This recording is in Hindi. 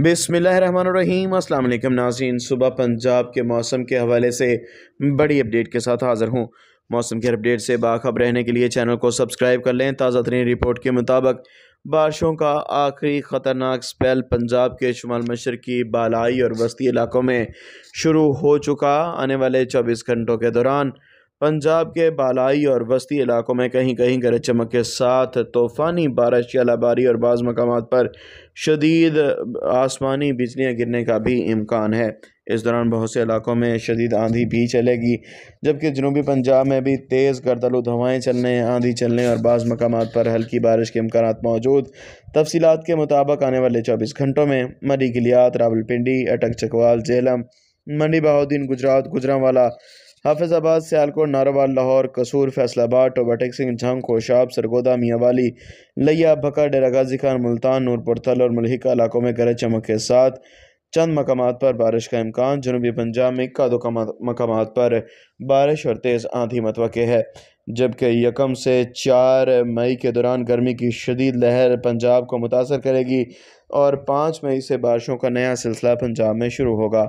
अस्सलाम वालेकुम नाजीन सुबह पंजाब के मौसम के हवाले से बड़ी अपडेट के साथ हाज़िर हूँ मौसम के अपडेट से बाखब रहने के लिए चैनल को सब्सक्राइब कर लें ताज़ा तरीन रिपोर्ट के मुताबिक बारिशों का आखिरी ख़तरनाक स्पेल पंजाब के शुमाल मशरकी बालाई और वस्ती इलाकों में शुरू हो चुका आने वाले चौबीस घंटों के दौरान पंजाब के बालाई और वस्ती इलाकों में कहीं कहीं गरज चमक के साथ तूफ़ानी बारिश या लाबारी और बाज़ मकाम पर शदीद आसमानी बिजलियाँ गिरने का भी इम्कान है इस दौरान बहुत से इलाकों में शदीद आंधी भी चलेगी जबकि जनूबी पंजाब में भी तेज़ गर्दालूद हवाएँ चलने आंधी चलने और बाज़ मकाम पर हल्की बारिश के इम्कान मौजूद तफसीत के मुताबिक आने वाले चौबीस घंटों में मरी गिलियात रावलपिंडी अटक चकवाल झेलम मंडी बहाद्दीन गुजरात गुजरावाला हाफिजाबाद सियालकोट नारोवाल लाहौर कसूर फैसलाबाद टोबाटिक सिंह झंग खोशाब सरगोदा मियाँवाली लिया भका डेरा गाजी खान मुल्तान नूरपुरथल और मलहिका इलाकों में गरज चमक के साथ चंद मकाम पर बारिश का इम्कान जनूबी पंजाब में कादो मकाम पर बारिश और तेज़ आंधी मतवक़ है जबकि यकम से चार मई के दौरान गर्मी की शदीद लहर पंजाब को मुतासर करेगी और पाँच मई से बारिशों का नया सिलसिला पंजाब में शुरू होगा